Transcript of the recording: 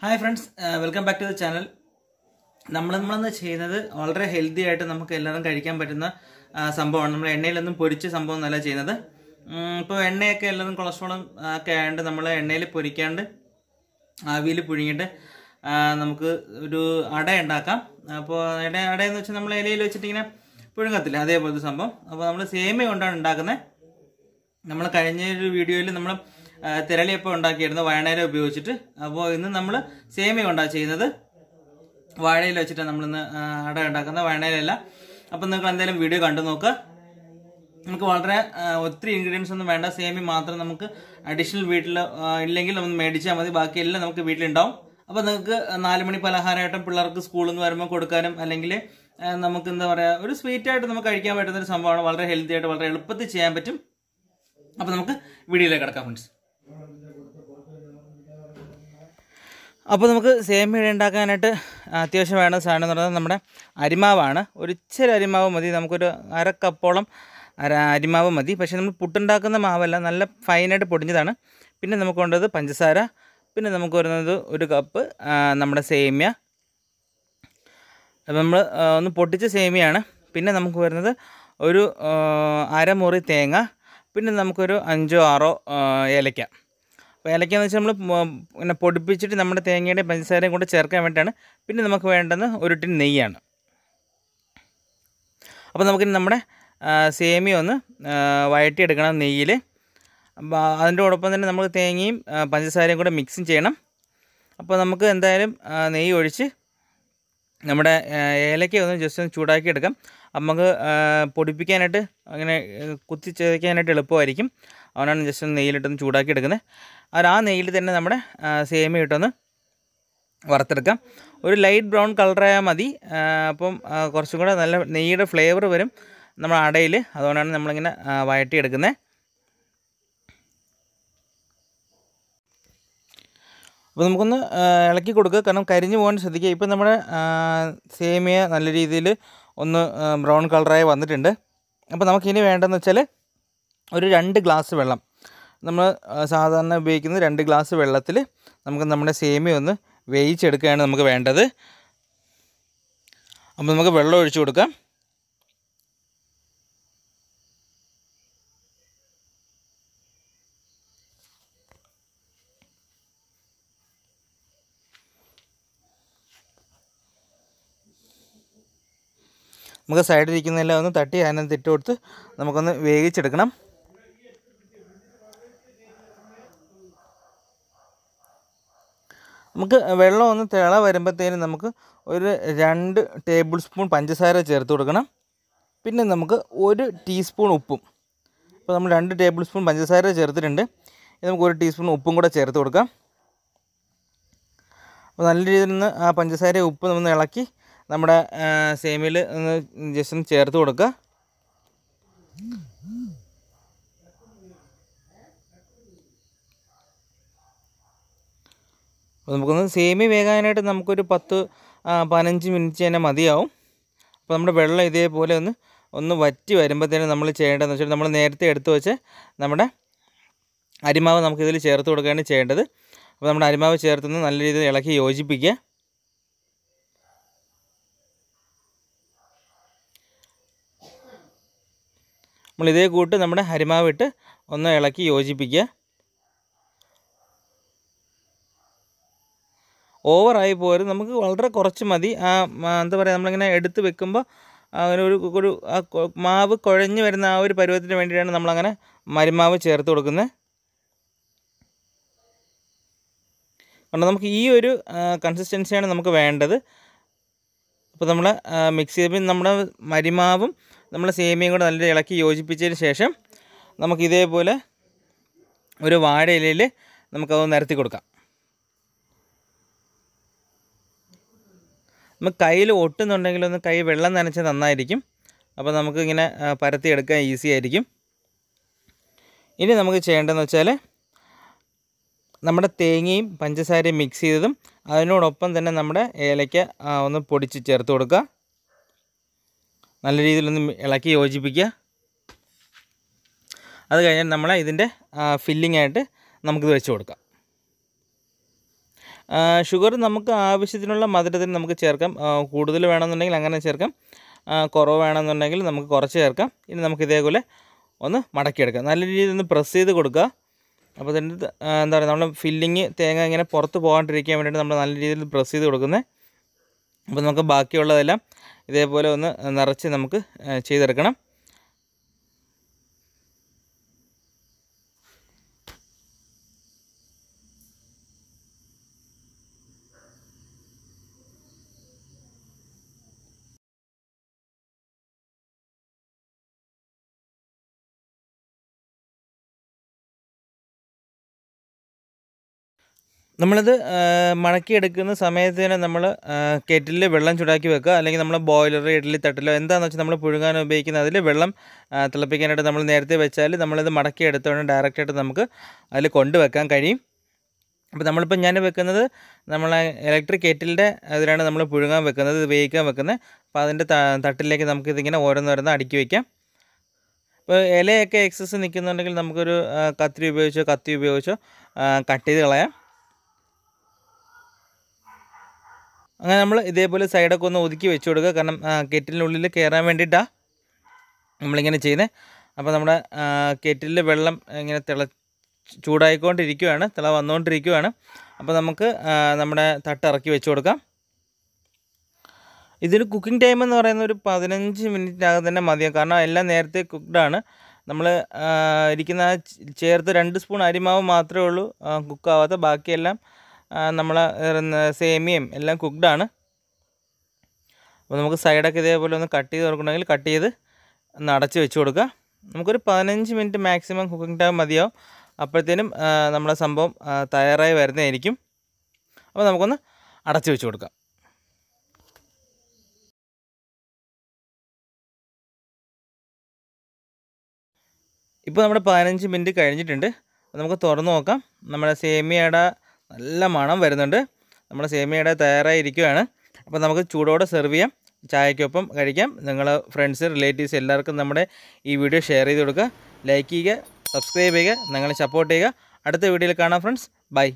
hi friends welcome back to the channel നമ്മൾ നമ്മളന്ന് ചെയ്യുന്നത് വളരെ ഹെൽത്തി ആയിട്ട് നമുക്ക് എല്ലാവരും കഴിക്കാൻ പറ്റുന്ന സംഭവമാണ് നമ്മൾ എണ്ണയിലൊന്നും പൊരിച്ച സംഭവം എന്നല്ല ചെയ്യുന്നത് ഇപ്പോൾ എണ്ണയൊക്കെ എല്ലാവരും കൊളസ്ട്രോളും ഒക്കെ ആയതുകൊണ്ട് നമ്മൾ എണ്ണയിൽ പൊരിക്കാണ്ട് ആവിയിൽ പുഴുങ്ങിയിട്ട് നമുക്ക് ഒരു അട ഉണ്ടാക്കാം അപ്പോൾ അട അടയെന്ന് വെച്ചാൽ നമ്മൾ ഇലയിൽ വെച്ചിട്ടിങ്ങനെ പുഴുങ്ങത്തില്ല അതേപോലത്തെ സംഭവം അപ്പോൾ നമ്മൾ സേമിയ കൊണ്ടാണ് ഉണ്ടാക്കുന്നത് നമ്മൾ കഴിഞ്ഞ ഒരു വീഡിയോയിൽ നമ്മൾ തിരളിയപ്പം ഉണ്ടാക്കിയിരുന്നു വാഴയില ഉപയോഗിച്ചിട്ട് അപ്പോൾ ഇന്ന് നമ്മൾ സേമിയ കൊണ്ടാണ് ചെയ്യുന്നത് വാഴയിൽ വെച്ചിട്ട് നമ്മളിന്ന് അട ഉണ്ടാക്കുന്ന വാഴയിലല്ല അപ്പം നിങ്ങൾ എന്തായാലും വീഡിയോ കണ്ടു നോക്കുക നമുക്ക് വളരെ ഒത്തിരി ഇൻഗ്രീഡിയൻസ് ഒന്നും വേണ്ട സേമി മാത്രം നമുക്ക് അഡീഷണൽ വീട്ടിൽ ഇല്ലെങ്കിൽ നമ്മൾ മേടിച്ചാൽ മതി ബാക്കിയെല്ലാം നമുക്ക് വീട്ടിലുണ്ടാവും അപ്പോൾ നിങ്ങൾക്ക് നാലുമണി മണി പലഹാരമായിട്ടും പിള്ളേർക്ക് സ്കൂളിൽ നിന്ന് വരുമ്പോൾ കൊടുക്കാനും അല്ലെങ്കിൽ നമുക്ക് എന്താ പറയുക ഒരു സ്വീറ്റ് ആയിട്ട് നമുക്ക് കഴിക്കാൻ പറ്റുന്ന ഒരു സംഭവമാണ് വളരെ ഹെൽത്തി ആയിട്ട് വളരെ എളുപ്പത്തിൽ ചെയ്യാൻ പറ്റും അപ്പോൾ നമുക്ക് വീഡിയോയിലേക്ക് കിടക്കാം ഫ്രണ്ട്സ് അപ്പോൾ നമുക്ക് സേമിയ ഉണ്ടാക്കാനായിട്ട് അത്യാവശ്യം വേണ്ട സാധനം എന്ന് പറയുന്നത് നമ്മുടെ അരിമാവാണ് ഒരിച്ചിരി അരിമാവ് മതി നമുക്കൊരു അര അരിമാവ് മതി പക്ഷേ നമ്മൾ പുട്ടുണ്ടാക്കുന്ന മാവല്ല നല്ല ഫൈനായിട്ട് പൊടിഞ്ഞതാണ് പിന്നെ നമുക്ക് വേണ്ടത് പഞ്ചസാര പിന്നെ നമുക്ക് വരുന്നത് ഒരു കപ്പ് നമ്മുടെ സേമിയ അപ്പം നമ്മൾ ഒന്ന് പൊട്ടിച്ച സേമിയാണ് പിന്നെ നമുക്ക് വരുന്നത് ഒരു അരമുറി തേങ്ങ പിന്നെ നമുക്കൊരു അഞ്ചോ ആറോ ഏലക്ക അപ്പോൾ ഏലക്ക എന്ന് വെച്ചാൽ നമ്മൾ പിന്നെ പൊടിപ്പിച്ചിട്ട് നമ്മുടെ തേങ്ങയുടെ പഞ്ചസാരയും കൂടെ ചേർക്കാൻ വേണ്ടിയിട്ടാണ് പിന്നെ നമുക്ക് വേണ്ടത് ഒരു ടിൻ നെയ്യാണ് അപ്പോൾ നമുക്കിനി നമ്മുടെ സേമിയ ഒന്ന് വഴറ്റിയെടുക്കണം നെയ്യിൽ അതിൻ്റെ ഒപ്പം തന്നെ നമ്മൾ തേങ്ങയും പഞ്ചസാരയും കൂടെ മിക്സും ചെയ്യണം അപ്പോൾ നമുക്ക് എന്തായാലും നെയ്യ് ഒഴിച്ച് നമ്മുടെ ഏലക്ക ഒന്ന് ജസ്റ്റ് ഒന്ന് ചൂടാക്കി എടുക്കാം നമുക്ക് പൊടിപ്പിക്കാനായിട്ട് അങ്ങനെ കുത്തി ചേർക്കാനായിട്ട് എളുപ്പമായിരിക്കും അവനാണ് ജസ്റ്റ് ഒന്ന് നെയ്യിലിട്ടൊന്ന് ചൂടാക്കി എടുക്കുന്നത് അത് ആ നെയ്യിൽ തന്നെ നമ്മുടെ സേമിയ ഇട്ടൊന്ന് വറുത്തെടുക്കാം ഒരു ലൈറ്റ് ബ്രൗൺ കളറായാൽ മതി അപ്പം കുറച്ചും കൂടെ നല്ല നെയ്യുടെ ഫ്ലേവർ വരും നമ്മുടെ അടയിൽ അതുകൊണ്ടാണ് നമ്മളിങ്ങനെ വഴട്ടിയെടുക്കുന്നത് അപ്പോൾ നമുക്കൊന്ന് ഇളക്കി കൊടുക്കുക കാരണം കരിഞ്ഞു പോകാൻ ശ്രദ്ധിക്കുക ഇപ്പോൾ നമ്മുടെ സേമിയ നല്ല രീതിയിൽ ഒന്ന് ബ്രൗൺ കളറായി വന്നിട്ടുണ്ട് അപ്പോൾ നമുക്കിനി വേണ്ടതെന്ന് വെച്ചാൽ ഒരു രണ്ട് ഗ്ലാസ് വെള്ളം നമ്മൾ സാധാരണ ഉപയോഗിക്കുന്ന രണ്ട് ഗ്ലാസ് വെള്ളത്തിൽ നമുക്ക് നമ്മുടെ സേമിയ ഒന്ന് വേവിച്ചെടുക്കുകയാണ് നമുക്ക് വേണ്ടത് അപ്പോൾ നമുക്ക് വെള്ളം ഒഴിച്ചു കൊടുക്കാം നമുക്ക് സൈഡിലിരിക്കുന്നതെല്ലാം ഒന്ന് തട്ടി അതിനകത്ത് ഇട്ട് കൊടുത്ത് നമുക്കൊന്ന് വേവിച്ചെടുക്കണം നമുക്ക് വെള്ളം ഒന്ന് തിള വരുമ്പോഴത്തേനും നമുക്ക് ഒരു രണ്ട് ടേബിൾ സ്പൂൺ പഞ്ചസാര ചേർത്ത് കൊടുക്കണം പിന്നെ നമുക്ക് ഒരു ടീസ്പൂൺ ഉപ്പും ഇപ്പോൾ നമ്മൾ രണ്ട് ടേബിൾ സ്പൂൺ പഞ്ചസാര ചേർത്തിട്ടുണ്ട് നമുക്ക് ഒരു ടീസ്പൂൺ ഉപ്പും കൂടെ ചേർത്ത് കൊടുക്കാം അപ്പോൾ നല്ല രീതിയിൽ നിന്ന് ആ പഞ്ചസാര ഉപ്പ് നമ്മൾ ഇളക്കി നമ്മുടെ സേമിൽ ഒന്ന് ജസ്റ്റ് ഒന്ന് ചേർത്ത് കൊടുക്കുക അപ്പോൾ നമുക്കൊന്ന് സേമി വേകാനായിട്ട് നമുക്കൊരു പത്ത് പതിനഞ്ച് മിനിറ്റ് തന്നെ മതിയാവും അപ്പോൾ നമ്മുടെ വെള്ളം ഇതേപോലെ ഒന്ന് ഒന്ന് വറ്റി വരുമ്പോഴത്തേനും നമ്മൾ ചെയ്യേണ്ടതെന്ന് വെച്ചാൽ നമ്മൾ നേരത്തെ എടുത്തു വെച്ച് നമ്മുടെ അരിമാവ് നമുക്കിതിൽ ചേർത്ത് കൊടുക്കുകയാണ് ചെയ്യേണ്ടത് അപ്പോൾ നമ്മുടെ അരിമാവ് ചേർത്തുനിന്ന് നല്ല രീതിയിൽ ഇളക്കി യോജിപ്പിക്കുക നമ്മൾ ഇതേ കൂട്ട് നമ്മുടെ ഹരിമാവിട്ട് ഒന്ന് ഇളക്കി യോജിപ്പിക്കുക ഓവറായി പോരുത് നമുക്ക് വളരെ കുറച്ച് മതി ആ എന്താ പറയുക നമ്മളിങ്ങനെ എടുത്ത് വെക്കുമ്പോൾ അങ്ങനെ ഒരു ഒരു മാവ് കുഴഞ്ഞ് വരുന്ന ആ ഒരു പരുവത്തിന് വേണ്ടിയിട്ടാണ് നമ്മളങ്ങനെ മരിമാവ് ചേർത്ത് കൊടുക്കുന്നത് കാരണം നമുക്ക് ഈ ഒരു കൺസിസ്റ്റൻസിയാണ് നമുക്ക് വേണ്ടത് അപ്പോൾ നമ്മൾ മിക്സ് ചെയ്ത് നമ്മുടെ മരിമാവും നമ്മൾ സേമിയും കൂടെ നല്ല ഇളക്കി യോജിപ്പിച്ചതിന് ശേഷം നമുക്ക് ഇതേപോലെ ഒരു വാഴ ഇലയിൽ നമുക്കതൊന്ന് നിരത്തി കൊടുക്കാം നമുക്ക് കയ്യിൽ ഒട്ടുന്നുണ്ടെങ്കിലൊന്ന് കൈ വെള്ളം നനച്ച് നന്നായിരിക്കും അപ്പോൾ നമുക്കിങ്ങനെ പരത്തിയെടുക്കാൻ ഈസി ആയിരിക്കും ഇനി നമുക്ക് ചെയ്യേണ്ടതെന്ന് വെച്ചാൽ നമ്മുടെ തേങ്ങയും പഞ്ചസാരയും മിക്സ് ചെയ്തതും അതിനോടൊപ്പം തന്നെ നമ്മുടെ ഏലയ്ക്ക് ഒന്ന് പൊടിച്ച് ചേർത്ത് കൊടുക്കുക നല്ല രീതിയിലൊന്ന് ഇളക്കി യോജിപ്പിക്കുക അത് കഴിഞ്ഞാൽ നമ്മൾ ഇതിൻ്റെ ഫില്ലിംഗ് ആയിട്ട് നമുക്കിത് വെച്ച് കൊടുക്കാം ഷുഗർ നമുക്ക് ആവശ്യത്തിനുള്ള മധുരത്തിന് നമുക്ക് ചേർക്കാം കൂടുതൽ വേണമെന്നുണ്ടെങ്കിൽ അങ്ങനെ ചേർക്കാം കുറവ് വേണമെന്നുണ്ടെങ്കിൽ നമുക്ക് കുറച്ച് ചേർക്കാം ഇനി നമുക്ക് ഇതേപോലെ ഒന്ന് മടക്കിയെടുക്കാം നല്ല രീതിയിൽ ഒന്ന് പ്രസ് ചെയ്ത് കൊടുക്കുക അപ്പോൾ അതിൻ്റെ എന്താ പറയുക നമ്മൾ ഫില്ലിങ് തേങ്ങ ഇങ്ങനെ പുറത്ത് പോകാണ്ടിരിക്കാൻ വേണ്ടിയിട്ട് നമ്മൾ നല്ല രീതിയിൽ പ്രസ് ചെയ്ത് കൊടുക്കുന്നത് അപ്പോൾ നമുക്ക് ബാക്കിയുള്ളതെല്ലാം ഇതേപോലെ ഒന്ന് നിറച്ച് നമുക്ക് ചെയ്തെടുക്കണം നമ്മളത് മടക്കിയെടുക്കുന്ന സമയത്ത് തന്നെ നമ്മൾ കെറ്റിലിൽ വെള്ളം ചൂടാക്കി വെക്കുക അല്ലെങ്കിൽ നമ്മൾ ബോയിലർ ഇഡ്ഡലി തട്ടിലോ എന്താണെന്ന് വെച്ചാൽ നമ്മൾ പുഴുങ്ങാൻ ഉപയോഗിക്കുന്ന അതിൽ വെള്ളം തിളപ്പിക്കാനായിട്ട് നമ്മൾ നേരത്തെ വെച്ചാൽ നമ്മളിത് മടക്കിയെടുത്തോണ്ട് ഡയറക്റ്റായിട്ട് നമുക്ക് അതിൽ കൊണ്ടുവെക്കാൻ കഴിയും അപ്പോൾ നമ്മളിപ്പോൾ ഞാൻ വെക്കുന്നത് നമ്മളെ ഇലക്ട്രിക് കെറ്റിലിൻ്റെ അതിലാണ് നമ്മൾ പുഴുങ്ങാൻ വെക്കുന്നത് ഉപയോഗിക്കാൻ വെക്കുന്നത് അപ്പോൾ അതിൻ്റെ തട്ടിലേക്ക് നമുക്കിതിങ്ങനെ ഓരോന്നോരോന്ന് അടുക്കി വയ്ക്കാം ഇപ്പോൾ ഇലയൊക്കെ എക്സസ് നിൽക്കുന്നുണ്ടെങ്കിൽ നമുക്കൊരു കത്തിരി ഉപയോഗിച്ചോ കത്തി ഉപയോഗിച്ചോ കട്ട് ചെയ്ത് കളയാം അങ്ങനെ നമ്മൾ ഇതേപോലെ സൈഡൊക്കെ ഒന്ന് ഒതുക്കി വെച്ച് കൊടുക്കുക കാരണം കെറ്റിലിനുള്ളിൽ കയറാൻ വേണ്ടിയിട്ടാണ് നമ്മളിങ്ങനെ ചെയ്യുന്നത് അപ്പോൾ നമ്മുടെ കെറ്റിലിൽ വെള്ളം ഇങ്ങനെ തിള ചൂടായിക്കൊണ്ടിരിക്കുകയാണ് തിള വന്നുകൊണ്ടിരിക്കുകയാണ് അപ്പോൾ നമുക്ക് നമ്മുടെ തട്ട് ഇറക്കി വെച്ച് കൊടുക്കാം ഇതിന് കുക്കിംഗ് ടൈം എന്ന് പറയുന്ന ഒരു പതിനഞ്ച് മിനിറ്റിനകം തന്നെ മതിയാകും കാരണം എല്ലാം നേരത്തെ കുക്ക്ഡാണ് നമ്മൾ ഇരിക്കുന്ന ചേർത്ത് രണ്ട് സ്പൂൺ അരിമാവ് മാത്രമേ ഉള്ളൂ കുക്കാവാത്ത ബാക്കിയെല്ലാം നമ്മൾ സേമിയയും എല്ലാം കുക്ഡാണ് അപ്പോൾ നമുക്ക് സൈഡൊക്കെ ഇതേപോലെ ഒന്ന് കട്ട് ചെയ്ത് കൊടുക്കണമെങ്കിൽ കട്ട് ചെയ്ത് ഒന്ന് അടച്ച് വെച്ച് കൊടുക്കുക നമുക്കൊരു പതിനഞ്ച് മിനിറ്റ് മാക്സിമം കുക്കിംഗ് ടൈം മതിയാവും അപ്പോഴത്തേനും നമ്മുടെ സംഭവം തയ്യാറായി വരുന്നതായിരിക്കും അപ്പോൾ നമുക്കൊന്ന് അടച്ച് വെച്ച് കൊടുക്കാം ഇപ്പോൾ നമ്മുടെ പതിനഞ്ച് മിനിറ്റ് കഴിഞ്ഞിട്ടുണ്ട് നമുക്ക് തുറന്ന് നോക്കാം നമ്മുടെ സേമിയയുടെ നല്ല മണം വരുന്നുണ്ട് നമ്മുടെ സേമിയയുടെ തയ്യാറായിരിക്കുകയാണ് അപ്പോൾ നമുക്ക് ചൂടോടെ സെർവ് ചെയ്യാം ചായക്കൊപ്പം കഴിക്കാം നിങ്ങൾ ഫ്രണ്ട്സ് റിലേറ്റീവ്സ് എല്ലാവർക്കും നമ്മുടെ ഈ വീഡിയോ ഷെയർ ചെയ്ത് കൊടുക്കുക ലൈക്ക് ചെയ്യുക സബ്സ്ക്രൈബ് ചെയ്യുക നിങ്ങളെ സപ്പോർട്ട് ചെയ്യുക അടുത്ത വീഡിയോയിൽ കാണാം ഫ്രണ്ട്സ് ബൈ